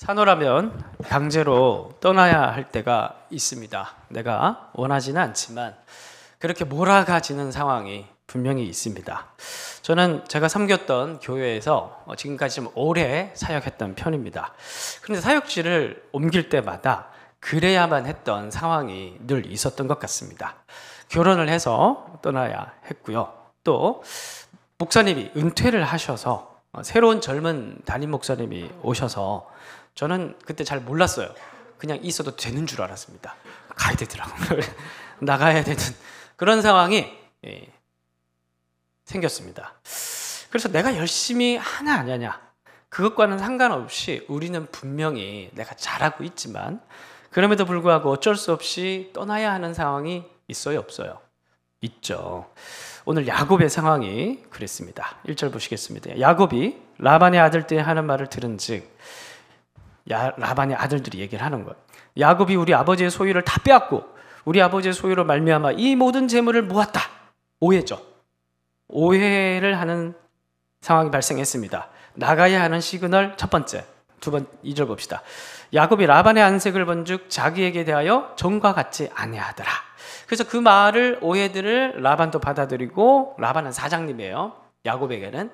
산호라면 강제로 떠나야 할 때가 있습니다. 내가 원하지는 않지만 그렇게 몰아가지는 상황이 분명히 있습니다. 저는 제가 섬겼던 교회에서 어, 지금까지 좀 오래 사역했던 편입니다. 그런데 사역지를 옮길 때마다 그래야만 했던 상황이 늘 있었던 것 같습니다. 결혼을 해서 떠나야 했고요. 또 목사님이 은퇴를 하셔서 어, 새로운 젊은 담임 목사님이 오셔서 저는 그때 잘 몰랐어요. 그냥 있어도 되는 줄 알았습니다. 가야 되더라고요. 나가야 되는 그런 상황이 예, 생겼습니다. 그래서 내가 열심히 하나 안 하냐 그것과는 상관없이 우리는 분명히 내가 잘하고 있지만 그럼에도 불구하고 어쩔 수 없이 떠나야 하는 상황이 있어요 없어요 있죠 오늘 야곱의 상황이 그랬습니다 1절 보시겠습니다 야곱이 라반의 아들 때 하는 말을 들은즉 야, 라반의 아들들이 얘기를 하는 것. 야곱이 우리 아버지의 소유를 다 빼앗고 우리 아버지의 소유로 말미암아 이 모든 재물을 모았다. 오해죠. 오해를 하는 상황이 발생했습니다. 나가야 하는 시그널 첫 번째. 두번 이절 봅시다. 야곱이 라반의 안색을 본즉 자기에게 대하여 전과같이 아니하더라. 그래서 그 말을 오해들을 라반도 받아들이고 라반은 사장님이에요. 야곱에게는.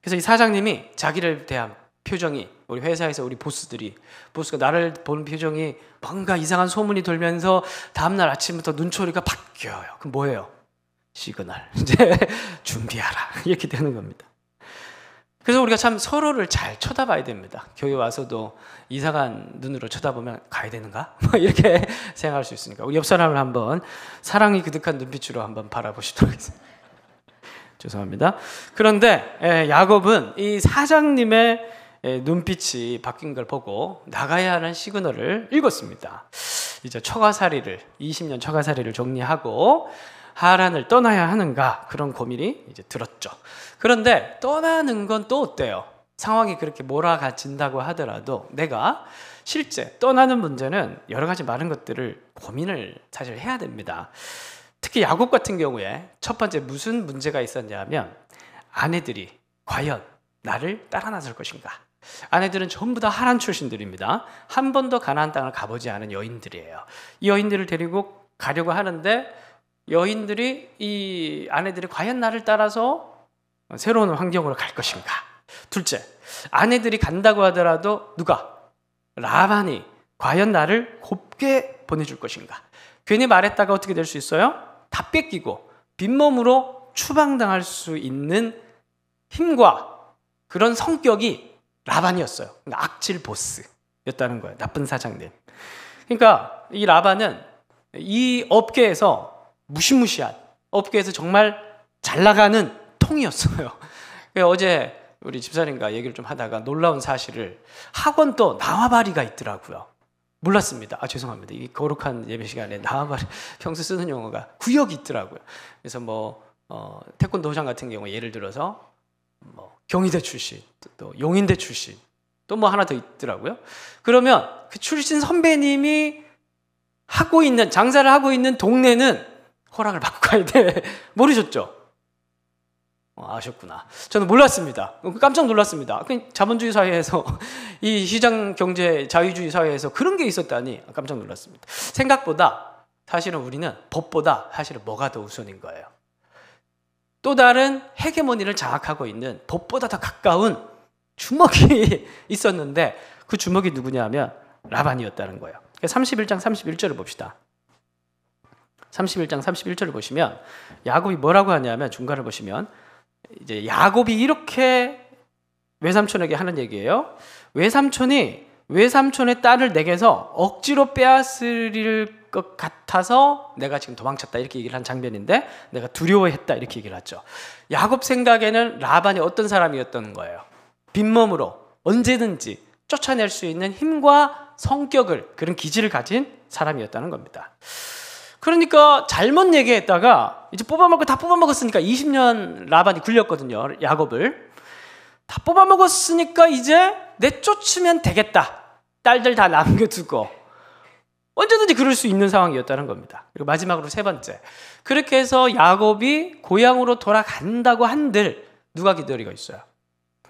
그래서 이 사장님이 자기를 대한 표정이 우리 회사에서 우리 보스들이 보스가 나를 보는 표정이 뭔가 이상한 소문이 돌면서 다음날 아침부터 눈초리가 바뀌어요. 그 뭐예요? 시그널. 이제 준비하라. 이렇게 되는 겁니다. 그래서 우리가 참 서로를 잘 쳐다봐야 됩니다. 교회 와서도 이상한 눈으로 쳐다보면 가야 되는가? 뭐 이렇게 생각할 수 있으니까 우리 옆 사람을 한번 사랑이 그득한 눈빛으로 한번 바라보시도록 하겠습니다. 죄송합니다. 그런데 예, 야곱은 이 사장님의 예, 눈빛이 바뀐 걸 보고 나가야 하는 시그널을 읽었습니다. 이제 처가살이를 20년 처가살이를 정리하고 하란을 떠나야 하는가 그런 고민이 이제 들었죠. 그런데 떠나는 건 또 어때요? 상황이 그렇게 몰아가진다고 하더라도 내가 실제 떠나는 문제는 여러 가지 많은 것들을 고민을 사실 해야 됩니다. 특히 야곱 같은 경우에 첫 번째 무슨 문제가 있었냐면 아내들이 과연 나를 따라 나설 것인가? 아내들은 전부 다 하란 출신들입니다. 한 번도 가나안 땅을 가보지 않은 여인들이에요. 이 여인들을 데리고 가려고 하는데 여인들이 이 아내들이 과연 나를 따라서 새로운 환경으로 갈 것인가? 둘째, 아내들이 간다고 하더라도 누가 라반이 과연 나를 곱게 보내줄 것인가? 괜히 말했다가 어떻게 될 수 있어요? 다 뺏기고 빈몸으로 추방당할 수 있는 힘과 그런 성격이 라반이었어요. 그러니까 악질 보스였다는 거예요. 나쁜 사장님. 그러니까 이 라반은 이 업계에서 무시무시한 업계에서 정말 잘 나가는 통이었어요. 어제 우리 집사님과 얘기를 좀 하다가 놀라운 사실을 학원 또 나와바리가 있더라고요. 몰랐습니다. 아 죄송합니다. 이 거룩한 예배 시간에 나와바리 평소 쓰는 용어가 구역이 있더라고요. 그래서 뭐 어, 태권도장 같은 경우 예를 들어서 뭐 경희대 출신, 또 용인대 출신, 또 뭐 하나 더 있더라고요. 그러면 그 출신 선배님이 하고 있는 장사를 하고 있는 동네는 허락을 받고 가야 돼. 모르셨죠? 어, 아셨구나. 저는 몰랐습니다. 깜짝 놀랐습니다. 자본주의 사회에서 이 시장 경제 자유주의 사회에서 그런 게 있었다니 깜짝 놀랐습니다. 생각보다 사실은 우리는 법보다 사실은 뭐가 더 우선인 거예요. 또 다른 헤게모니를 장악하고 있는 법보다 더 가까운 주먹이 있었는데 그 주먹이 누구냐면 라반이었다는 거예요. 31장 그러니까 31절을 봅시다. 31장 31절을 보시면 야곱이 뭐라고 하냐면 중간을 보시면 이제 야곱이 이렇게 외삼촌에게 하는 얘기예요. 외삼촌이 외삼촌의 딸을 내게서 억지로 빼앗을 것 같아서 내가 지금 도망쳤다 이렇게 얘기를 한 장면인데 내가 두려워했다 이렇게 얘기를 하죠. 야곱 생각에는 라반이 어떤 사람이었던 거예요. 빈몸으로 언제든지 쫓아낼 수 있는 힘과 성격을 그런 기질을 가진 사람이었다는 겁니다. 그러니까 잘못 얘기했다가 이제 뽑아먹고 다 뽑아먹었으니까 20년 라반이 굴렸거든요. 야곱을. 다 뽑아먹었으니까 이제 내 쫓으면 되겠다. 딸들 다 남겨두고 언제든지 그럴 수 있는 상황이었다는 겁니다. 그리고 마지막으로 세 번째. 그렇게 해서 야곱이 고향으로 돌아간다고 한들 누가 기다리고 있어요?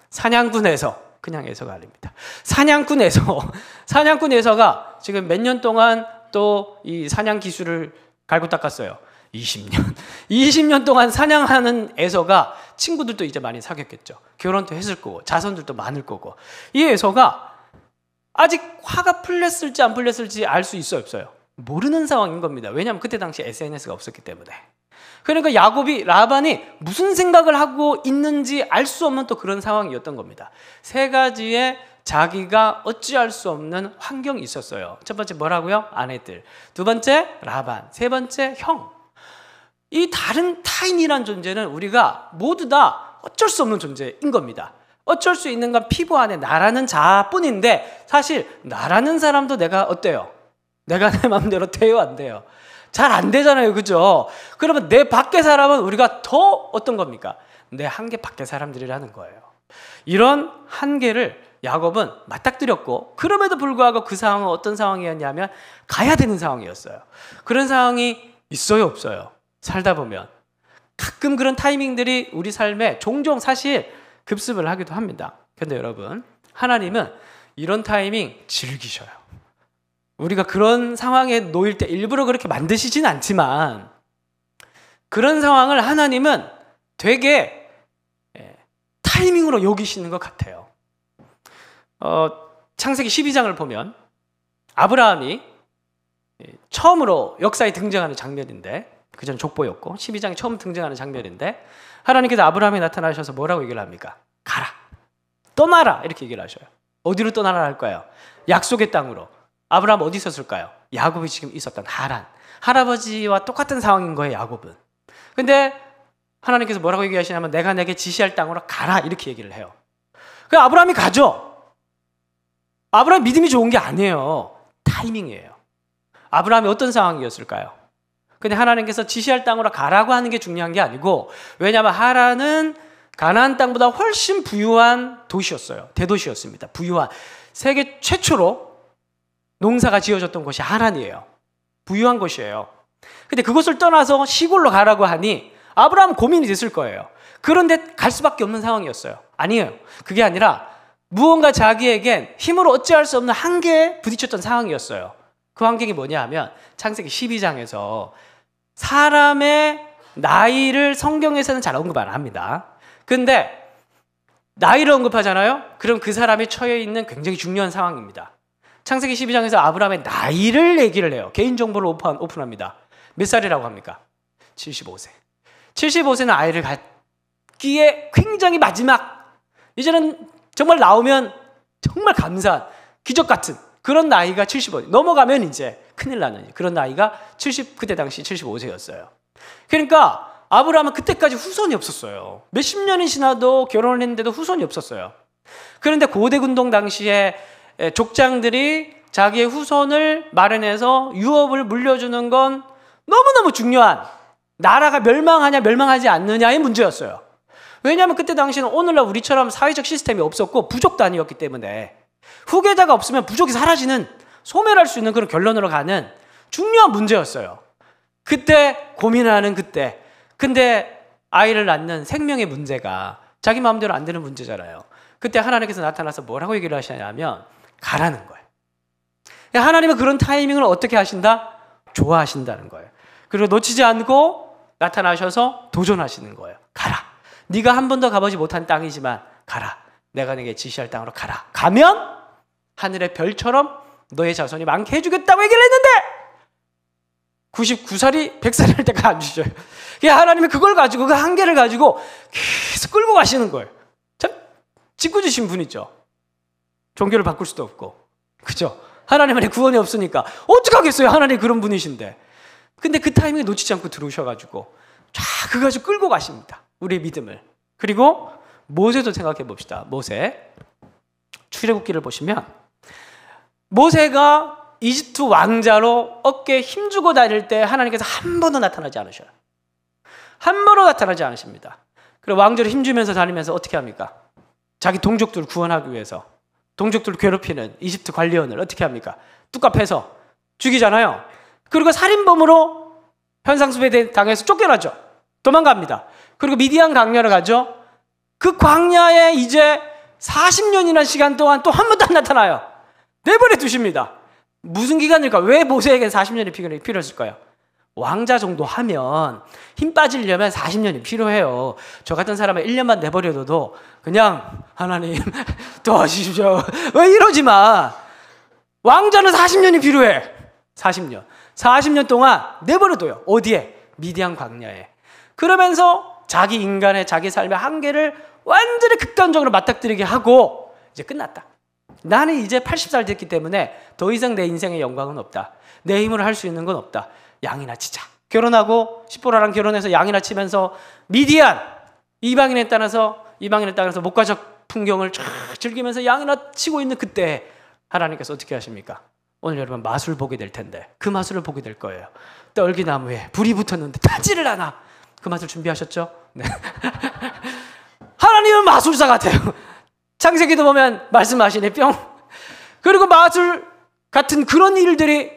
사냥꾼에서 그냥 에서가 아닙니다. 사냥꾼에서 사냥꾼에서가 지금 몇 년 동안 또 이 사냥 기술을 갈고 닦았어요. 20년. 20년 동안 사냥하는 에서가 친구들도 이제 많이 사귀었겠죠. 결혼도 했을 거고 자손들도 많을 거고 이 에서가 아직 화가 풀렸을지 안 풀렸을지 알 수 있어 없어요. 모르는 상황인 겁니다. 왜냐하면 그때 당시 SNS가 없었기 때문에. 그러니까 야곱이 라반이 무슨 생각을 하고 있는지 알 수 없는 또 그런 상황이었던 겁니다. 세 가지의 자기가 어찌할 수 없는 환경이 있었어요. 첫 번째 뭐라고요? 아내들. 두 번째 라반. 세 번째 형. 이 다른 타인이란 존재는 우리가 모두 다 어쩔 수 없는 존재인 겁니다. 어쩔 수 있는 건 피부 안에 나라는 자뿐인데 사실 나라는 사람도 내가 어때요? 내가 내 마음대로 돼요 안 돼요? 잘 안 되잖아요 그죠? 그러면 내 밖에 사람은 우리가 더 어떤 겁니까? 내 한계 밖에 사람들이라는 거예요 이런 한계를 야곱은 맞닥뜨렸고 그럼에도 불구하고 그 상황은 어떤 상황이었냐면 가야 되는 상황이었어요 그런 상황이 있어요 없어요 살다 보면 가끔 그런 타이밍들이 우리 삶에 종종 사실 급습을 하기도 합니다. 근데 여러분, 하나님은 이런 타이밍 즐기셔요. 우리가 그런 상황에 놓일 때 일부러 그렇게 만드시진 않지만 그런 상황을 하나님은 되게 예, 타이밍으로 여기시는 것 같아요. 어, 창세기 12장을 보면 아브라함이 예, 처음으로 역사에 등장하는 장면인데 그전 족보였고 12장에 처음 등장하는 장면인데 하나님께서 아브라함이 나타나셔서 뭐라고 얘기를 합니까? 가라. 떠나라. 이렇게 얘기를 하셔요. 어디로 떠나라 할까요? 약속의 땅으로. 아브라함 어디 있었을까요? 야곱이 지금 있었던 하란. 할아버지와 똑같은 상황인 거예요, 야곱은. 근데 하나님께서 뭐라고 얘기하시냐면 내가 내게 지시할 땅으로 가라 이렇게 얘기를 해요. 그 아브라함이 가죠. 아브라함 믿음이 좋은 게 아니에요. 타이밍이에요. 아브라함이 어떤 상황이었을까요? 근데 하나님께서 지시할 땅으로 가라고 하는 게 중요한 게 아니고 왜냐하면 하라는 가나안 땅보다 훨씬 부유한 도시였어요. 대도시였습니다. 부유한 세계 최초로 농사가 지어졌던 곳이 하란이에요. 부유한 곳이에요. 근데 그것을 떠나서 시골로 가라고 하니 아브라함 고민이 됐을 거예요. 그런데 갈 수밖에 없는 상황이었어요. 아니에요. 그게 아니라 무언가 자기에겐 힘으로 어찌할 수 없는 한계에 부딪혔던 상황이었어요. 그 환경이 뭐냐 하면 창세기 12장에서 사람의 나이를 성경에서는 잘 언급 안 합니다. 근데 나이를 언급하잖아요? 그럼 그 사람이 처해 있는 굉장히 중요한 상황입니다. 창세기 12장에서 아브라함의 나이를 얘기를 해요. 개인정보를 오픈, 오픈합니다. 몇 살이라고 합니까? 75세. 75세는 아이를 갖기에 굉장히 마지막, 이제는 정말 나오면 정말 감사한, 기적 같은 그런 나이가 75. 넘어가면 이제 큰일 나는 그런 나이가 70 그때 당시 75세였어요. 그러니까 아브라함은 그때까지 후손이 없었어요. 몇십 년이 지나도 결혼을 했는데도 후손이 없었어요. 그런데 고대군동 당시에 족장들이 자기의 후손을 마련해서 유업을 물려주는 건 너무너무 중요한 나라가 멸망하냐 멸망하지 않느냐의 문제였어요. 왜냐하면 그때 당시는 오늘날 우리처럼 사회적 시스템이 없었고 부족 단위었기 때문에 후계자가 없으면 부족이 사라지는 소멸할 수 있는 그런 결론으로 가는 중요한 문제였어요. 그때 고민하는 그때. 근데 아이를 낳는 생명의 문제가 자기 마음대로 안 되는 문제잖아요. 그때 하나님께서 나타나서 뭐라고 얘기를 하시냐면 가라는 거예요. 하나님은 그런 타이밍을 어떻게 하신다? 좋아하신다는 거예요. 그리고 놓치지 않고 나타나셔서 도전하시는 거예요. 가라. 네가 한 번도 가보지 못한 땅이지만 가라. 내가 네게 지시할 땅으로 가라. 가면 하늘의 별처럼 너의 자손이 많게 해주겠다고 얘기를 했는데 99살이 100살이 할 때가 안 주셔요. 하나님이 그걸 가지고 그 한계를 가지고 계속 끌고 가시는 거예요. 참 짓궂으신 분이죠. 종교를 바꿀 수도 없고. 그죠? 하나님 안에 구원이 없으니까 어떡하겠어요? 하나님 그런 분이신데. 근데 그 타이밍에 놓치지 않고 들어오셔가지고 쫙 그거 가지고 끌고 가십니다. 우리의 믿음을. 그리고 모세도 생각해 봅시다. 모세. 출애굽기를 보시면 모세가 이집트 왕자로 어깨에 힘주고 다닐 때 하나님께서 한 번도 나타나지 않으셔요. 한 번도 나타나지 않으십니다. 그리고 왕자로 힘주면서 다니면서 어떻게 합니까? 자기 동족들을 구원하기 위해서 동족들을 괴롭히는 이집트 관리원을 어떻게 합니까? 뚝갑해서 죽이잖아요. 그리고 살인범으로 현상수배 당해서 쫓겨나죠. 도망갑니다. 그리고 미디안 강렬을 가죠. 그 광야에 이제 40년이라는 시간 동안 또 한 번도 안 나타나요. 내버려 두십니다. 무슨 기간일까? 왜 모세에게 4 0년이 필요했을까요? 왕자 정도 하면 힘 빠지려면 40년이 필요해요. 저 같은 사람은 1년만 내버려둬도 그냥 하나님 도와주십시오. 왜 이러지 마. 왕자는 40년이 필요해. 40년. 40년 동안 내버려둬요. 어디에? 미디안 광야에. 그러면서 자기 인간의 자기 삶의 한계를 완전히 극단적으로 맞닥뜨리게 하고 이제 끝났다. 나는 이제 80살 됐기 때문에 더 이상 내 인생의 영광은 없다. 내 힘으로 할 수 있는 건 없다. 양이나 치자. 결혼하고 시보라랑 결혼해서 양이나 치면서 미디안 이방인에 따라서 이방인에 따라서 목가적 풍경을 쫙 즐기면서 양이나 치고 있는 그때 하나님께서 어떻게 하십니까? 오늘 여러분 마술 보게 될 텐데 그 마술을 보게 될 거예요. 떨기나무에 불이 붙었는데 타지를 않아. 그 마술 준비하셨죠? 네. 하나님은 마술사 같아요. 창세기도 보면 말씀하시네 뿅. 그리고 마술 같은 그런 일들이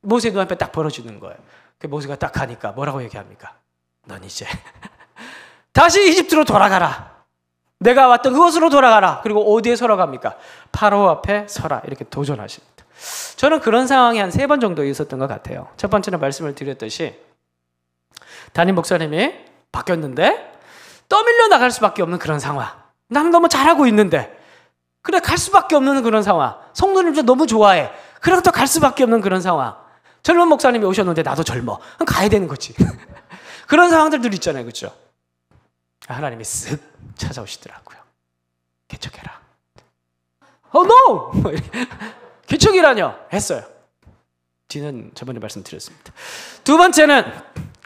모세 눈앞에 그 딱 벌어지는 거예요. 그 모세가 딱 가니까 뭐라고 얘기합니까? 넌 이제 다시 이집트로 돌아가라. 내가 왔던 그곳으로 돌아가라. 그리고 어디에 서러 갑니까? 파로 앞에 서라. 이렇게 도전하십니다. 저는 그런 상황이 한 세 번 정도 있었던 것 같아요. 첫 번째는 말씀을 드렸듯이 담임 목사님이 바뀌었는데 떠밀려 나갈 수밖에 없는 그런 상황. 나는 너무 잘하고 있는데. 그래, 갈 수밖에 없는 그런 상황. 성도님도 너무 좋아해. 그럼 또갈 수밖에 없는 그런 상황. 젊은 목사님이 오셨는데 나도 젊어. 그럼 가야 되는 거지. 그런 상황들 도 있잖아요. 그죠? 아, 하나님이 쓱 찾아오시더라고요. 개척해라. 어, oh, no! 개척이라뇨! 했어요. 뒤는 저번에 말씀드렸습니다. 두 번째는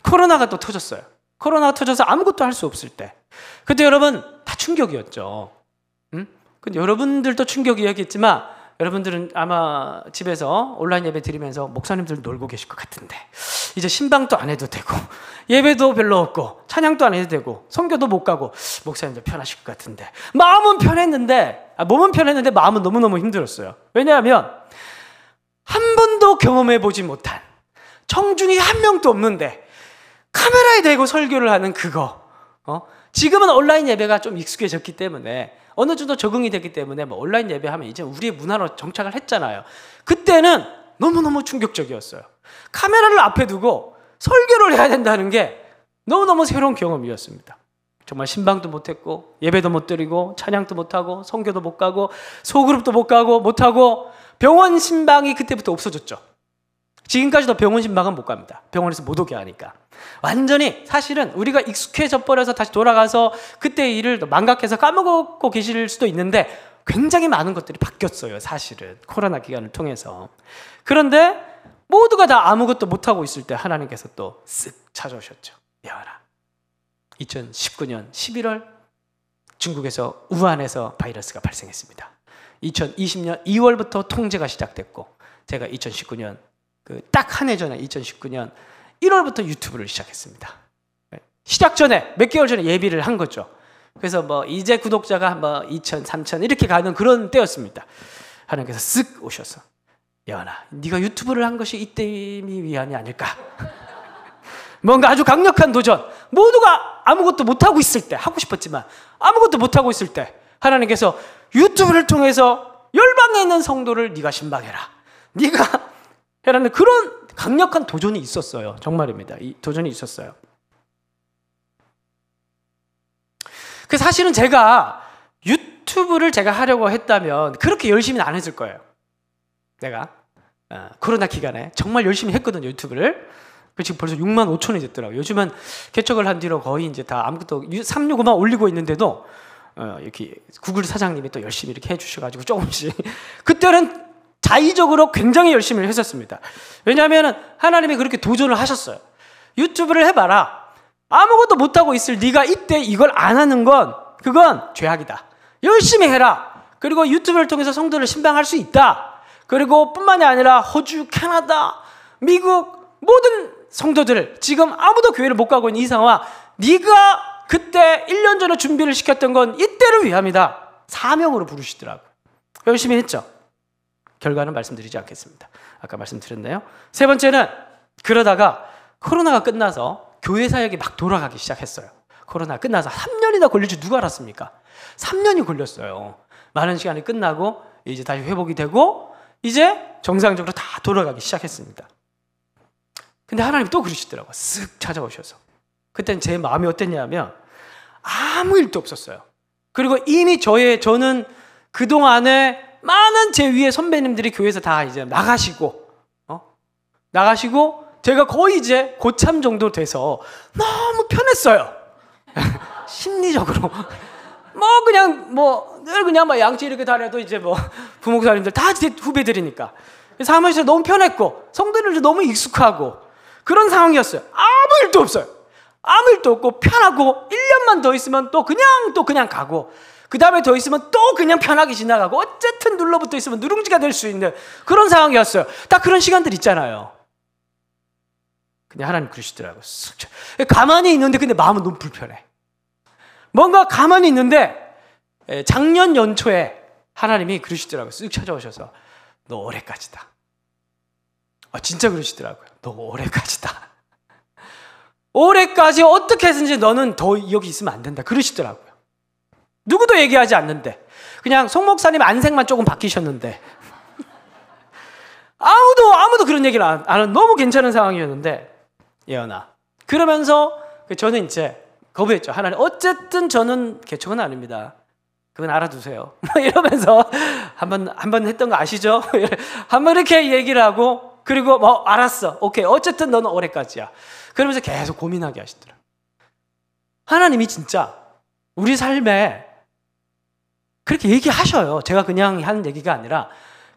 코로나가 또 터졌어요. 코로나가 터져서 아무것도 할 수 없을 때. 근데 여러분 다 충격이었죠. 음? 근데 여러분들도 충격이었겠지만 여러분들은 아마 집에서 온라인 예배 드리면서 목사님들 놀고 계실 것 같은데 이제 신방도 안 해도 되고 예배도 별로 없고 찬양도 안 해도 되고 선교도 못 가고 목사님들 편하실 것 같은데 마음은 편했는데 아, 몸은 편했는데 마음은 너무너무 힘들었어요 왜냐하면 한 번도 경험해 보지 못한 청중이 한 명도 없는데 카메라에 대고 설교를 하는 그거 어? 지금은 온라인 예배가 좀 익숙해졌기 때문에 어느 정도 적응이 됐기 때문에 뭐 온라인 예배하면 이제 우리의 문화로 정착을 했잖아요. 그때는 너무너무 충격적이었어요. 카메라를 앞에 두고 설교를 해야 된다는 게 너무너무 새로운 경험이었습니다. 정말 신방도 못했고 예배도 못 드리고 찬양도 못하고 성교도 못 가고 소그룹도 못 가고 못하고 병원 신방이 그때부터 없어졌죠. 지금까지도 병원 신방은 못 갑니다. 병원에서 못 오게 하니까. 완전히 사실은 우리가 익숙해져 버려서 다시 돌아가서 그때 일을 망각해서 까먹고 계실 수도 있는데 굉장히 많은 것들이 바뀌었어요, 사실은. 코로나 기간을 통해서. 그런데 모두가 다 아무것도 못하고 있을 때 하나님께서 또 쓱 찾아오셨죠. 예언아. 2019년 11월 중국에서 우한에서 바이러스가 발생했습니다. 2020년 2월부터 통제가 시작됐고 제가 2019년 그딱한해 전에 2019년 1월부터 유튜브를 시작했습니다. 네. 시작 전에 몇 개월 전에 예비를 한 거죠. 그래서 뭐 이제 구독자가 뭐 2천, 3천 이렇게 가는 그런 때였습니다. 하나님께서 쓱 오셔서 예언나 네가 유튜브를 한 것이 이때이 위안이 아닐까? 뭔가 아주 강력한 도전. 모두가 아무것도 못 하고 있을 때 하고 싶었지만 아무것도 못 하고 있을 때 하나님께서 유튜브를 통해서 열방에 있는 성도를 네가 신방해라. 네가 라는 그런 강력한 도전이 있었어요. 정말입니다. 이 도전이 있었어요. 그 사실은 제가 유튜브를 제가 하려고 했다면 그렇게 열심히 는안 했을 거예요. 내가 어, 코로나 기간에 정말 열심히 했거든요 유튜브를. 그 지금 벌써 6만 5천이 됐더라고요. 요즘은 개척을 한 뒤로 거의 이제 다 아무것도 365만 올리고 있는데도 어, 이렇게 구글 사장님이 또 열심히 이렇게 해주셔가지고 조금씩 그때는 자의적으로 굉장히 열심히 했었습니다. 왜냐하면 하나님이 그렇게 도전을 하셨어요. 유튜브를 해봐라. 아무것도 못하고 있을 네가 이때 이걸 안 하는 건 그건 죄악이다. 열심히 해라. 그리고 유튜브를 통해서 성도를 신방할 수 있다. 그리고 뿐만이 아니라 호주, 캐나다, 미국 모든 성도들 지금 아무도 교회를 못 가고 있는 이 상황 네가 그때 1년 전에 준비를 시켰던 건 이때를 위함이다. 사명으로 부르시더라고. 요 열심히 했죠. 결과는 말씀드리지 않겠습니다. 아까 말씀드렸네요세 번째는 그러다가 코로나가 끝나서 교회 사역이 막 돌아가기 시작했어요. 코로나 끝나서 3년이나 걸릴 줄 누가 알았습니까? 3년이 걸렸어요. 많은 시간이 끝나고 이제 다시 회복이 되고 이제 정상적으로 다 돌아가기 시작했습니다. 근데 하나님 또 그러시더라고요. 쓱 찾아오셔서. 그땐 제 마음이 어땠냐면 아무 일도 없었어요. 그리고 이미 저의 저는 그동안에 많은 제 위에 선배님들이 교회에서 다 이제 나가시고 어? 나가시고 제가 거의 이제 고참 정도 돼서 너무 편했어요. 심리적으로 뭐 그냥 뭐 늘 그냥 막 양치 이렇게 다녀도 이제 뭐 부목사님들 다제 후배들이니까 사무실 에서 너무 편했고 성도님들 도 너무 익숙하고 그런 상황이었어요. 아무 일도 없어요. 아무 일도 없고 편하고 1년만 더 있으면 또 그냥 또 그냥 가고 그 다음에 더 있으면 또 그냥 편하게 지나가고 어쨌든 눌러붙어 있으면 누룽지가 될 수 있는 그런 상황이었어요. 딱 그런 시간들 있잖아요. 근데 하나님 그러시더라고요. 가만히 있는데 근데 마음은 너무 불편해. 뭔가 가만히 있는데 예, 작년 연초에 하나님이 그러시더라고요. 쓱 찾아오셔서 너 올해까지다. 아, 진짜 그러시더라고요. 너 올해까지다. 올해까지 어떻게 해서든지 너는 더 여기 있으면 안 된다. 그러시더라고요. 누구도 얘기하지 않는데. 그냥 송 목사님 안색만 조금 바뀌셨는데. 아무도, 아무도 그런 얘기를 안, 안 너무 괜찮은 상황이었는데. 예언아. 그러면서 그 저는 이제 거부했죠. 하나님, 어쨌든 저는 개척은 아닙니다. 그건 알아두세요. 이러면서 한번 한번 했던 거 아시죠? 한 번 이렇게 얘기를 하고 그리고 뭐 알았어. 오케이. 어쨌든 너는 올해까지야. 그러면서 계속 고민하게 하시더라. 하나님이 진짜 우리 삶에 그렇게 얘기하셔요. 제가 그냥 하는 얘기가 아니라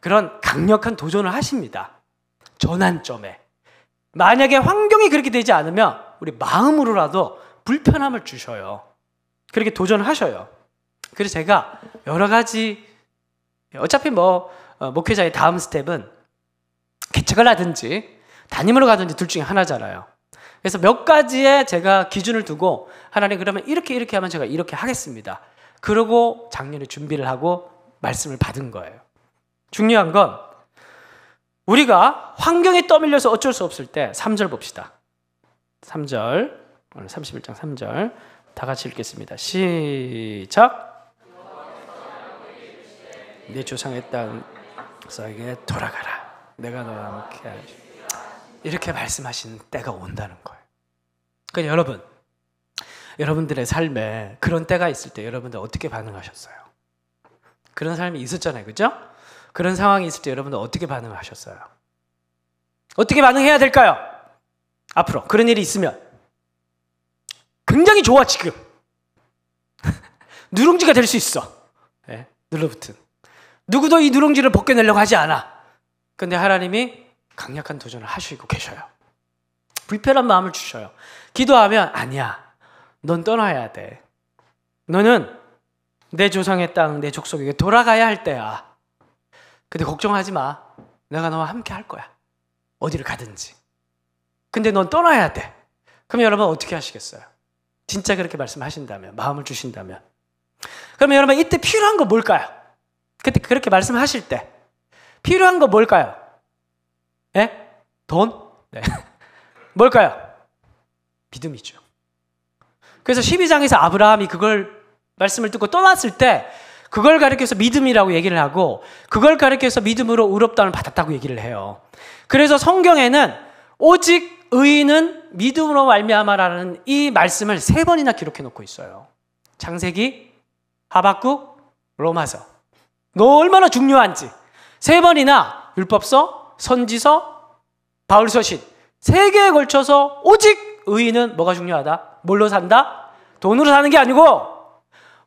그런 강력한 도전을 하십니다. 전환점에. 만약에 환경이 그렇게 되지 않으면 우리 마음으로라도 불편함을 주셔요. 그렇게 도전하셔요. 그래서 제가 여러 가지 어차피 뭐 어, 목회자의 다음 스텝은 개척을 하든지 담임으로 가든지 둘 중에 하나잖아요. 그래서 몇 가지의 제가 기준을 두고 하나님 그러면 이렇게 이렇게 하면 제가 이렇게 하겠습니다. 그러고 작년에 준비를 하고 말씀을 받은 거예요. 중요한 건 우리가 환경에 떠밀려서 어쩔 수 없을 때 3절 봅시다. 3절, 오늘 31장 3절 다 같이 읽겠습니다. 시작. 내 조상의 땅에게 돌아가라. 내가 너와 함께 하리. 이렇게 말씀하신 때가 온다는 거예요. 그러니까 여러분 여러분들의 삶에 그런 때가 있을 때 여러분들 어떻게 반응하셨어요? 그런 삶이 있었잖아요. 그죠? 그런 상황이 있을 때 여러분들 어떻게 반응하셨어요? 어떻게 반응해야 될까요? 앞으로 그런 일이 있으면 굉장히 좋아 지금 누룽지가 될 수 있어 네, 눌러붙은 누구도 이 누룽지를 벗겨내려고 하지 않아 근데 하나님이 강력한 도전을 하시고 계셔요 불편한 마음을 주셔요 기도하면 아니야 넌 떠나야 돼. 너는 내 조상의 땅, 내 족속에게 돌아가야 할 때야. 근데 걱정하지 마. 내가 너와 함께 할 거야. 어디를 가든지. 근데 넌 떠나야 돼. 그럼 여러분 어떻게 하시겠어요? 진짜 그렇게 말씀하신다면, 마음을 주신다면. 그러면 여러분 이때 필요한 거 뭘까요? 그때 그렇게 말씀하실 때 필요한 거 뭘까요? 예? 돈? 네. 뭘까요? 믿음이죠. 그래서 12장에서 아브라함이 그걸 말씀을 듣고 떠났을 때 그걸 가리켜서 믿음이라고 얘기를 하고 그걸 가리켜서 믿음으로 의롭다는 받았다고 얘기를 해요. 그래서 성경에는 오직 의인은 믿음으로 말미암아라는 이 말씀을 세 번이나 기록해 놓고 있어요. 장세기, 하박국, 로마서. 너 얼마나 중요한지 세 번이나 율법서, 선지서, 바울서신 세 개에 걸쳐서 오직 의인은 뭐가 중요하다? 뭘로 산다? 돈으로 사는 게 아니고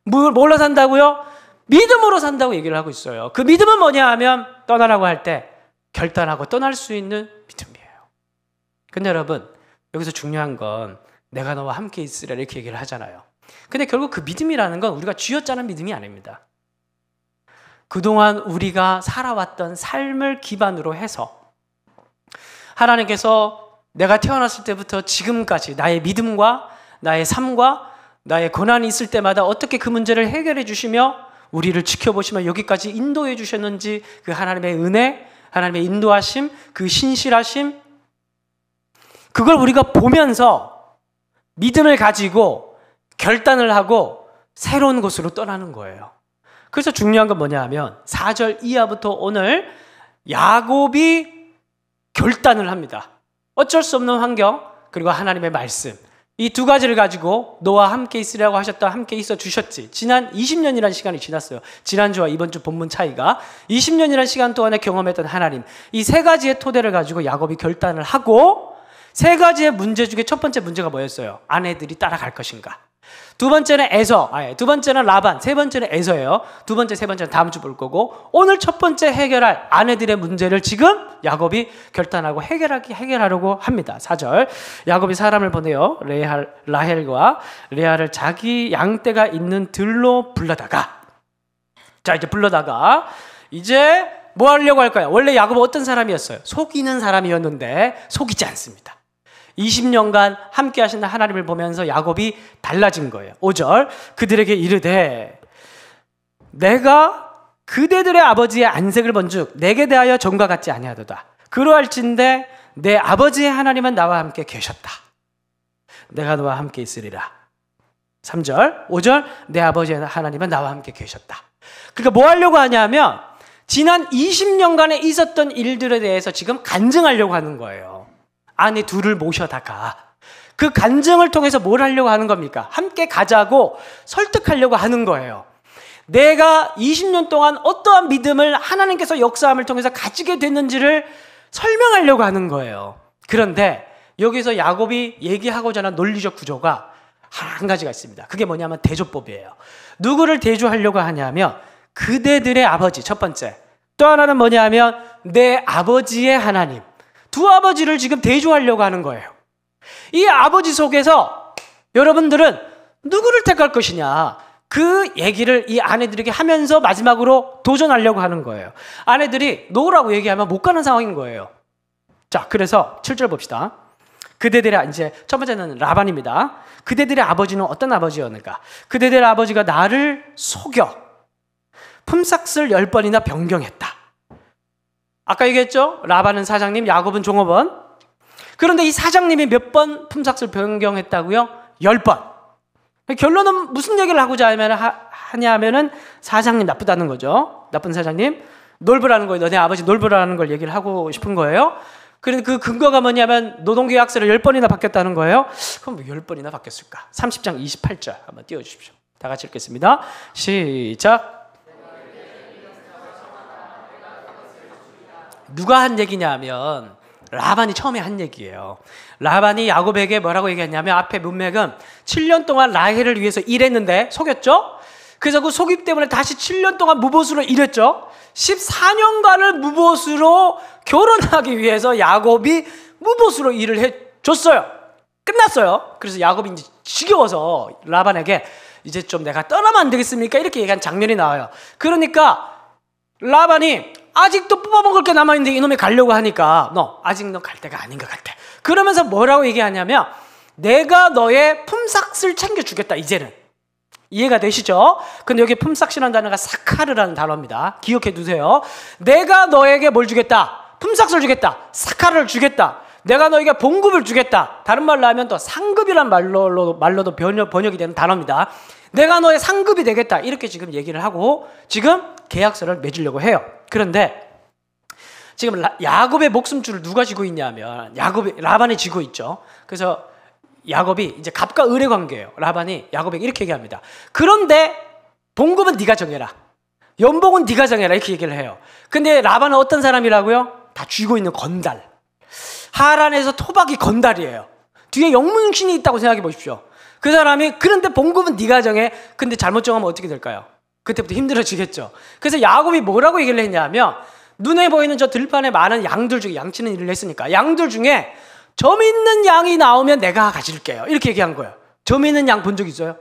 뭘로 산다고요? 믿음으로 산다고 얘기를 하고 있어요. 그 믿음은 뭐냐 하면 떠나라고 할 때 결단하고 떠날 수 있는 믿음이에요. 근데 여러분, 여기서 중요한 건 내가 너와 함께 있으라 이렇게 얘기를 하잖아요. 근데 결국 그 믿음이라는 건 우리가 쥐어짜는 믿음이 아닙니다. 그동안 우리가 살아왔던 삶을 기반으로 해서 하나님께서 내가 태어났을 때부터 지금까지 나의 믿음과 나의 삶과 나의 고난이 있을 때마다 어떻게 그 문제를 해결해 주시며 우리를 지켜보시며 여기까지 인도해 주셨는지 그 하나님의 은혜, 하나님의 인도하심, 그 신실하심, 그걸 우리가 보면서 믿음을 가지고 결단을 하고 새로운 곳으로 떠나는 거예요. 그래서 중요한 건 뭐냐 하면 4절 이하부터 오늘 야곱이 결단을 합니다. 어쩔 수 없는 환경, 그리고 하나님의 말씀. 이두 가지를 가지고 너와 함께 있으라고 하셨다 함께 있어 주셨지. 지난 20년이라는 시간이 지났어요. 지난주와 이번 주 본문 차이가 20년이라는 시간 동안에 경험했던 하나님 이 세 가지의 토대를 가지고 야곱이 결단을 하고 세 가지의 문제 중에 첫 번째 문제가 뭐였어요? 아내들이 따라갈 것인가? 두 번째는 에서, 아니, 두 번째는 라반, 세 번째는 에서예요. 두 번째, 세 번째는 다음 주 볼 거고 오늘 첫 번째 해결할 아내들의 문제를 지금 야곱이 결단하고 해결하기 해결하려고 합니다. 4절. 야곱이 사람을 보내요. 레할, 라헬과 레아를 자기 양떼가 있는 들로 불러다가 자, 이제 불러다가 이제 뭐 하려고 할까요? 원래 야곱은 어떤 사람이었어요? 속이는 사람이었는데 속이지 않습니다. 20년간 함께 하신 하나님을 보면서 야곱이 달라진 거예요. 5절. 그들에게 이르되 내가 그대들의 아버지의 안색을 본즉 내게 대하여 전과 같지 아니하도다. 그러할진대 내 아버지의 하나님은 나와 함께 계셨다. 내가 너와 함께 있으리라. 3절, 5절, 내 아버지의 하나님은 나와 함께 계셨다. 그러니까 뭐 하려고 하냐면, 지난 20년간에 있었던 일들에 대해서 지금 간증하려고 하는 거예요. 아내 둘을 모셔다가 그 간증을 통해서 뭘 하려고 하는 겁니까? 함께 가자고 설득하려고 하는 거예요. 내가 20년 동안 어떠한 믿음을 하나님께서 역사함을 통해서 가지게 됐는지를 설명하려고 하는 거예요. 그런데 여기서 야곱이 얘기하고자 하는 논리적 구조가 한 가지가 있습니다. 그게 뭐냐면 대조법이에요. 누구를 대조하려고 하냐면 그대들의 아버지 첫 번째. 또 하나는 뭐냐면 내 아버지의 하나님. 두 아버지를 지금 대조하려고 하는 거예요. 이 아버지 속에서 여러분들은 누구를 택할 것이냐. 그 얘기를 이 아내들에게 하면서 마지막으로 도전하려고 하는 거예요. 아내들이 노라고 얘기하면 못 가는 상황인 거예요. 자, 그래서 7절 봅시다. 그대들의 아, 이제 첫 번째는 라반입니다. 그대들의 아버지는 어떤 아버지였는가? 그대들의 아버지가 나를 속여 품삯을 열 번이나 변경했다. 아까 얘기했죠? 라반은 사장님, 야곱은 종업원. 그런데 이 사장님이 몇 번 품삯을 변경했다고요? 열 번. 결론은 무슨 얘기를 하고자 하면 냐면은 사장님 나쁘다는 거죠. 나쁜 사장님 놀부라는 거예요. 너네 아버지 놀부라는 걸 얘기를 하고 싶은 거예요. 그런데 그 근거가 뭐냐면 노동계약서를 10번이나 바뀌었다는 거예요. 그럼 왜 뭐 10번이나 바뀌었을까? 30장 28절 한번 띄워 주십시오. 다 같이 읽겠습니다. 시작. 누가 한 얘기냐 하면 라반이 처음에 한 얘기예요. 라반이 야곱에게 뭐라고 얘기했냐면 앞에 문맥은 7년 동안 라헬을 위해서 일했는데 속였죠? 그래서 그 속임 때문에 다시 7년 동안 무보수로 일했죠? 14년간을 무보수로 결혼하기 위해서 야곱이 무보수로 일을 해줬어요. 끝났어요. 그래서 야곱이 이제 지겨워서 라반에게 이제 좀 내가 떠나면 안 되겠습니까? 이렇게 얘기한 장면이 나와요. 그러니까 라반이 아직도 뽑아먹을 게 남아있는데 이놈이 가려고 하니까 너 아직 너 갈 때가 아닌 것 같아. 그러면서 뭐라고 얘기하냐면 내가 너의 품삯을 챙겨주겠다 이제는. 이해가 되시죠? 근데 여기 품삯이라는 단어가 사카르라는 단어입니다. 기억해 두세요. 내가 너에게 뭘 주겠다? 품삯을 주겠다. 사카르를 주겠다. 내가 너에게 봉급을 주겠다. 다른 말로 하면 또 상급이란 말로, 말로도 번역, 번역이 되는 단어입니다. 내가 너의 상급이 되겠다. 이렇게 지금 얘기를 하고 지금 계약서를 맺으려고 해요. 그런데 지금 야곱의 목숨줄을 누가 쥐고 있냐면 야곱이 라반이 쥐고 있죠. 그래서 야곱이 이제 갑과 을의 관계예요. 라반이 야곱에게 이렇게 얘기합니다. 그런데 봉급은 네가 정해라. 연봉은 네가 정해라 이렇게 얘기를 해요. 근데 라반은 어떤 사람이라고요? 다 쥐고 있는 건달. 하란에서 토박이 건달이에요. 뒤에 영문신이 있다고 생각해 보십시오. 그 사람이 그런데 봉급은 네가 정해. 근데 잘못 정하면 어떻게 될까요? 그때부터 힘들어지겠죠. 그래서 야곱이 뭐라고 얘기를 했냐면 눈에 보이는 저 들판에 많은 양들 중에 양치는 일을 했으니까 양들 중에 점 있는 양이 나오면 내가 가질게요. 이렇게 얘기한 거예요. 점 있는 양 본 적 있어요?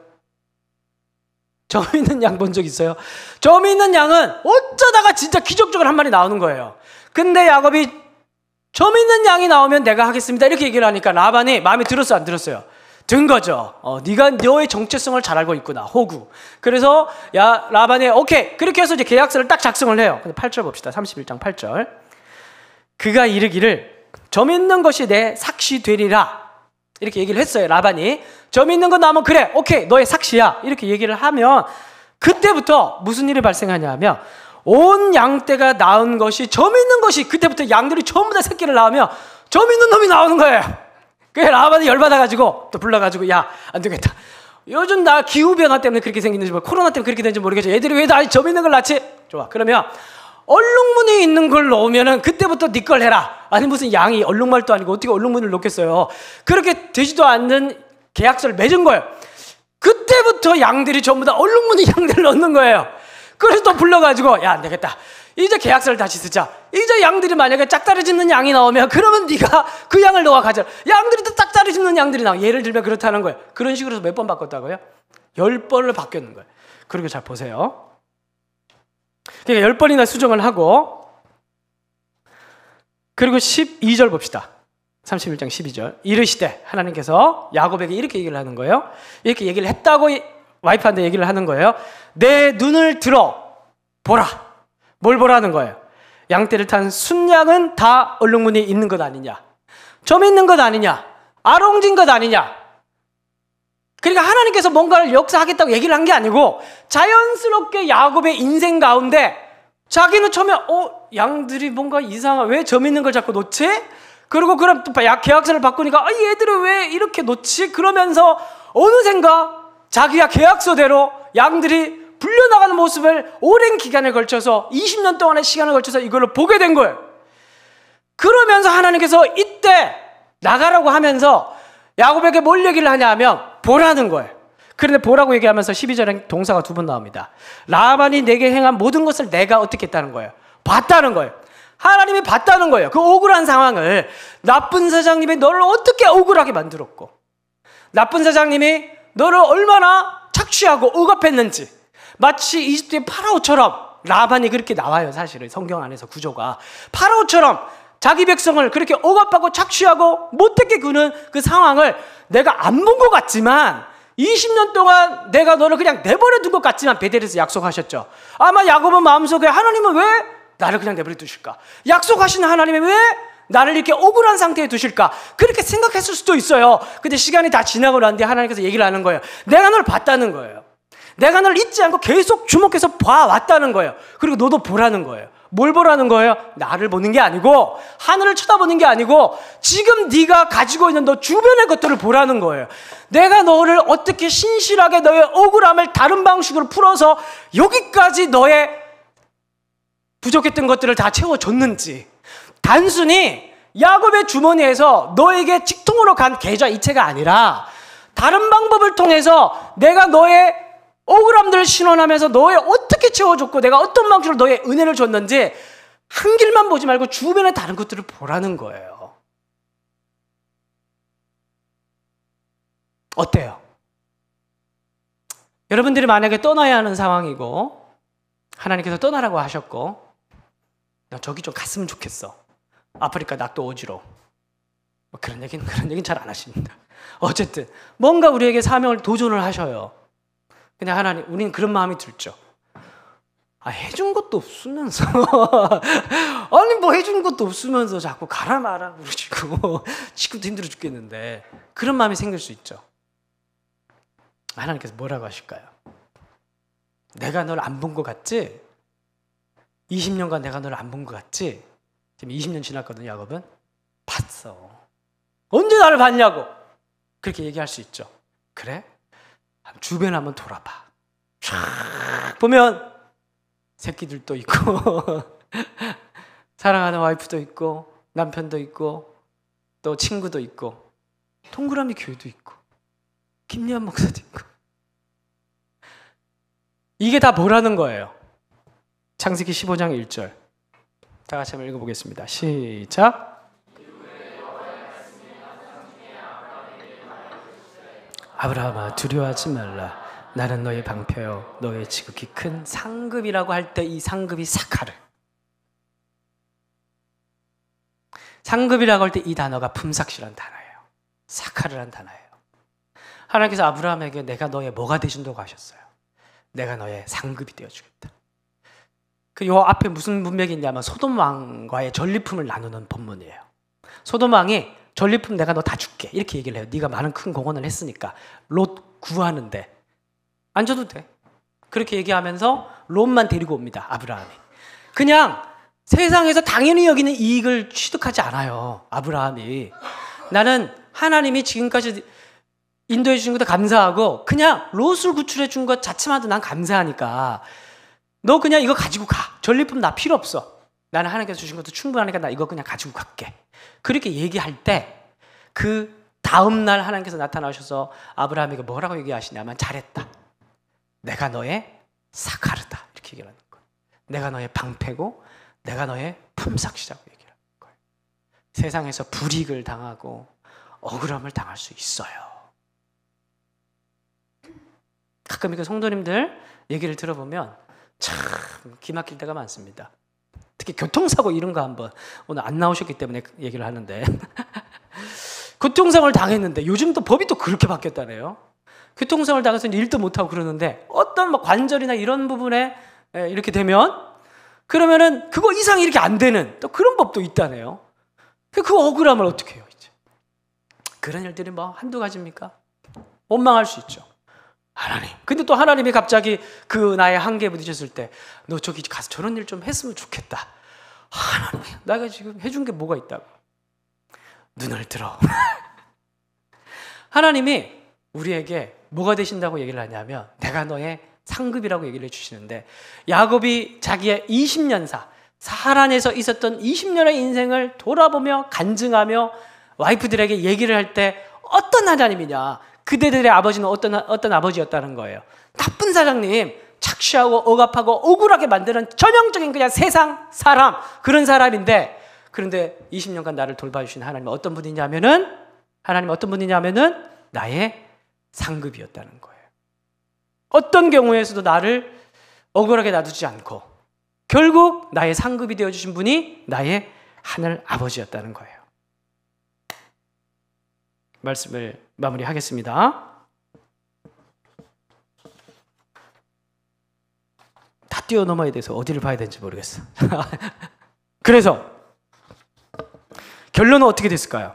점 있는 양 본 적 있어요? 점 있는 양은 어쩌다가 진짜 기적적으로 한 마리 나오는 거예요. 근데 야곱이 점 있는 양이 나오면 내가 하겠습니다. 이렇게 얘기를 하니까 라반이 마음에 들었어요? 안 들었어요? 든 거죠. 어, 네가 너의 정체성을 잘 알고 있구나. 호구. 그래서 야 라반이 오케이 그렇게 해서 이제 계약서를 딱 작성을 해요. 근데 8절 봅시다. 31장 8절. 그가 이르기를 점 있는 것이 내 삭시 되리라. 이렇게 얘기를 했어요. 라반이 점 있는 건 나면 그래. 오케이 너의 삭시야. 이렇게 얘기를 하면 그때부터 무슨 일이 발생하냐면 온 양떼가 낳은 것이 점 있는 것이 그때부터 양들이 전부 다 새끼를 낳으며 점 있는 놈이 나오는 거예요. 그 라반이 열받아가지고 또 불러가지고 야 안 되겠다. 요즘 나 기후변화 때문에 그렇게 생기는지 뭐 코로나 때문에 그렇게 된지 모르겠죠. 애들이 왜다점 있는 걸 낳지? 좋아. 그러면 얼룩무늬 있는 걸 넣으면은 그때부터 네 걸 해라. 아니 무슨 양이 얼룩말도 아니고 어떻게 얼룩무늬를 놓겠어요 그렇게 되지도 않는 계약서를 맺은 거예요. 그때부터 양들이 전부 다 얼룩무늬 양들을 넣는 거예요. 그래서 또 불러가지고 야 안 되겠다. 이제 계약서를 다시 쓰자. 이제 양들이 만약에 짝다리 짚는 양이 나오면 그러면 네가 그 양을 너가 가져. 양들이 또 짝다리 짚는 양들이 나와. 예를 들면 그렇다는 거예요. 그런 식으로 해서 몇 번 바꿨다고요? 열 번을 바뀌었는 거예요. 그리고 잘 보세요. 그러니까 열 번이나 수정을 하고 그리고 12절 봅시다. 31장 12절. 이르시되 하나님께서 야곱에게 이렇게 얘기를 하는 거예요. 이렇게 얘기를 했다고 와이프한테 얘기를 하는 거예요. 내 눈을 들어 보라. 뭘 보라는 거예요? 양떼를 탄 순양은 다 얼룩무늬 있는 것 아니냐. 점 있는 것 아니냐. 아롱진 것 아니냐. 그러니까 하나님께서 뭔가를 역사하겠다고 얘기를 한 게 아니고 자연스럽게 야곱의 인생 가운데 자기는 처음에 어 양들이 뭔가 이상한 왜 점 있는 걸 자꾸 놓지? 그리고 그럼 또 계약서를 바꾸니까 아, 얘들은 왜 이렇게 놓지? 그러면서 어느샌가 자기야 계약서대로 양들이 불려나가는 모습을 오랜 기간에 걸쳐서 20년 동안의 시간을 걸쳐서 이걸로 보게 된 거예요. 그러면서 하나님께서 이때 나가라고 하면서 야곱에게 뭘 얘기를 하냐 하면 보라는 거예요. 그런데 보라고 얘기하면서 12절에 동사가 두 번 나옵니다. 라반이 내게 행한 모든 것을 내가 어떻게 했다는 거예요? 봤다는 거예요. 하나님이 봤다는 거예요. 그 억울한 상황을 나쁜 사장님이 너를 어떻게 억울하게 만들었고 나쁜 사장님이 너를 얼마나 착취하고 억압했는지 마치 이집트의 파라오처럼 라반이 그렇게 나와요, 사실은 성경 안에서 구조가. 파라오처럼 자기 백성을 그렇게 억압하고 착취하고 못했게그는그 상황을 내가 안 본 것 같지만 20년 동안 내가 너를 그냥 내버려 둔 것 같지만 베델에서 약속하셨죠. 아마 야곱은 마음속에 하나님은 왜 나를 그냥 내버려 두실까? 약속하시는 하나님이 왜 나를 이렇게 억울한 상태에 두실까? 그렇게 생각했을 수도 있어요. 근데 시간이 다 지나고 난 뒤에 하나님께서 얘기를 하는 거예요. 내가 너를 봤다는 거예요. 내가 너를 잊지 않고 계속 주목해서 봐왔다는 거예요. 그리고 너도 보라는 거예요. 뭘 보라는 거예요? 나를 보는 게 아니고 하늘을 쳐다보는 게 아니고 지금 네가 가지고 있는 너 주변의 것들을 보라는 거예요. 내가 너를 어떻게 신실하게 너의 억울함을 다른 방식으로 풀어서 여기까지 너의 부족했던 것들을 다 채워줬는지 단순히 야곱의 주머니에서 너에게 직통으로 간 계좌 이체가 아니라 다른 방법을 통해서 내가 너의 억울함들을 신원하면서 너의 어떻게 채워줬고 내가 어떤 방식으로 너의 은혜를 줬는지 한 길만 보지 말고 주변의 다른 것들을 보라는 거예요. 어때요? 여러분들이 만약에 떠나야 하는 상황이고 하나님께서 떠나라고 하셨고 나 저기 좀 갔으면 좋겠어. 아프리카 낙도 오지로. 뭐 그런 얘기는 그런 얘기는 잘 안 하십니다. 어쨌든 뭔가 우리에게 사명을 도전을 하셔요. 근데 하나님, 우리는 그런 마음이 들죠. 아, 해준 것도 없으면서. 아니, 뭐 해준 것도 없으면서 자꾸 가라 마라 그러시고, 지금도 힘들어 죽겠는데. 그런 마음이 생길 수 있죠. 하나님께서 뭐라고 하실까요? 내가 널 안 본 것 같지? 20년간 내가 널 안 본 것 같지? 지금 20년 지났거든요, 야곱은. 봤어. 언제 나를 봤냐고! 그렇게 얘기할 수 있죠. 그래? 주변 한번 돌아봐. 쫙 보면 새끼들도 있고 사랑하는 와이프도 있고 남편도 있고 또 친구도 있고 동그라미 교회도 있고 김리한 목사도 있고 이게 다 뭐라는 거예요. 창세기 15장 1절. 다 같이 한번 읽어보겠습니다. 시작. 아브라함아 두려워하지 말라. 나는 너의 방패요 너의 지극히 큰 상급이라고 할 때 이 상급이 사카르. 상급이라고 할 때 이 단어가 품삭시란 단어예요. 사카르란 단어예요. 하나님께서 아브라함에게 내가 너의 뭐가 되준다고 하셨어요. 내가 너의 상급이 되어주겠다. 그 요 앞에 무슨 문맥이 있냐면 소돔 왕과의 전리품을 나누는 본문이에요. 소돔 왕이 전리품 내가 너 다 줄게 이렇게 얘기를 해요. 네가 많은 큰 공헌을 했으니까 롯 구하는데 안 줘도 돼. 그렇게 얘기하면서 롯만 데리고 옵니다. 아브라함이. 그냥 세상에서 당연히 여기는 이익을 취득하지 않아요. 아브라함이. 나는 하나님이 지금까지 인도해 주신 것도 감사하고 그냥 롯을 구출해 준 것 자체만도 난 감사하니까 너 그냥 이거 가지고 가. 전리품 나 필요 없어. 나는 하나님께서 주신 것도 충분하니까 나 이거 그냥 가지고 갈게. 그렇게 얘기할 때 그 다음 날 하나님께서 나타나셔서 아브라함에게 뭐라고 얘기하시냐면 잘했다. 내가 너의 사카르다 이렇게 얘기하는 거예요. 내가 너의 방패고 내가 너의 품삯이라고 얘기하는 거예요. 세상에서 불이익을 당하고 억울함을 당할 수 있어요. 가끔 이렇게 성도님들 얘기를 들어보면 참 기막힐 때가 많습니다. 특히 교통사고 이런 거 한번 오늘 안 나오셨기 때문에 그 얘기를 하는데 교통사고를 당했는데 요즘 또 법이 또 그렇게 바뀌었다네요. 교통사고를 당해서 일도 못하고 그러는데 어떤 막 뭐 관절이나 이런 부분에 이렇게 되면 그러면은 그거 이상이 이렇게 안 되는 또 그런 법도 있다네요. 그, 그 억울함을 어떻게 해요, 이제? 그런 일들이 뭐 한두 가지입니까? 원망할 수 있죠. 하나님. 근데 또 하나님이 갑자기 그 나의 한계에 부딪혔을 때, 너 저기 가서 저런 일 좀 했으면 좋겠다. 하나님, 내가 지금 해준 게 뭐가 있다고? 눈을 들어. 하나님이 우리에게 뭐가 되신다고 얘기를 하냐면 내가 너의 상급이라고 얘기를 해주시는데 야곱이 자기의 20년사 사란에서 있었던 20년의 인생을 돌아보며 간증하며 와이프들에게 얘기를 할 때 어떤 하나님이냐 그대들의 아버지는 어떤 어떤 아버지였다는 거예요. 나쁜 사장님 착취하고 억압하고 억울하게 만드는 전형적인 그냥 세상 사람 그런 사람인데 그런데 20년간 나를 돌봐주신 하나님은 어떤 분이냐면은 하나님 은 어떤 분이냐면은 나의 상급이었다는 거예요. 어떤 경우에서도 나를 억울하게 놔두지 않고 결국 나의 상급이 되어 주신 분이 나의 하늘 아버지였다는 거예요. 말씀을 마무리하겠습니다. 뛰어넘어야 돼서 어디를 봐야 되는지 모르겠어. 그래서 결론은 어떻게 됐을까요?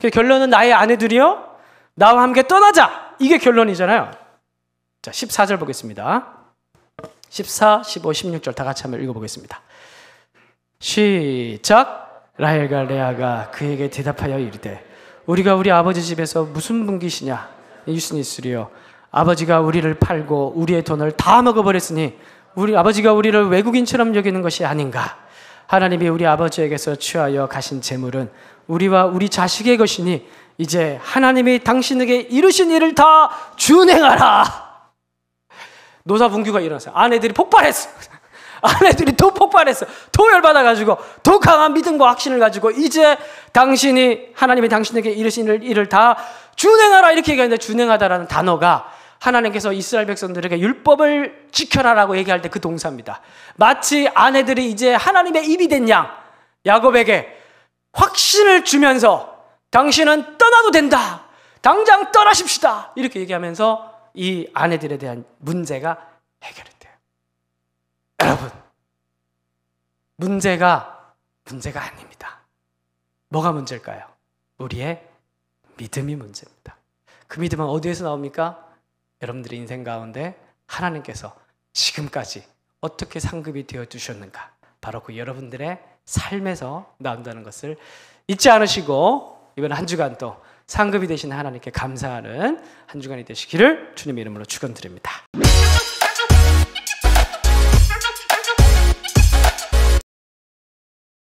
그 결론은 나의 아내들이여 나와 함께 떠나자. 이게 결론이잖아요. 자, 14절 보겠습니다. 14, 15, 16절 다 같이 한번 읽어보겠습니다. 시작. 라헬과 레아가 그에게 대답하여 이르되 우리가 우리 아버지 집에서 무슨 분기시냐? 유스니스리요. 아버지가 우리를 팔고 우리의 돈을 다 먹어버렸으니 우리 아버지가 우리를 외국인처럼 여기는 것이 아닌가? 하나님이 우리 아버지에게서 취하여 가신 재물은 우리와 우리 자식의 것이니 이제 하나님이 당신에게 이루신 일을 다 준행하라. 노사분규가 일어났어요. 아내들이 폭발했어. 아내들이 또 폭발했어. 또 열받아가지고, 더 강한 믿음과 확신을 가지고, 이제 당신이, 하나님이 당신에게 이루신 일을 다 준행하라. 이렇게 얘기하는데, 준행하다라는 단어가 하나님께서 이스라엘 백성들에게 율법을 지켜라라고 얘기할 때 그 동사입니다. 마치 아내들이 이제 하나님의 입이 된양 야곱에게 확신을 주면서 당신은 떠나도 된다. 당장 떠나십시다. 이렇게 얘기하면서 이 아내들에 대한 문제가 해결 돼요. 여러분, 문제가 문제가 아닙니다. 뭐가 문제일까요? 우리의 믿음이 문제입니다. 그 믿음은 어디에서 나옵니까? 여러분들의 인생 가운데 하나님께서 지금까지 어떻게 상급이 되어 주셨는가 바로 그 여러분들의 삶에서 나온다는 것을 잊지 않으시고 이번 한 주간 또 상급이 되신 하나님께 감사하는 한 주간이 되시기를 주님의 이름으로 축원드립니다.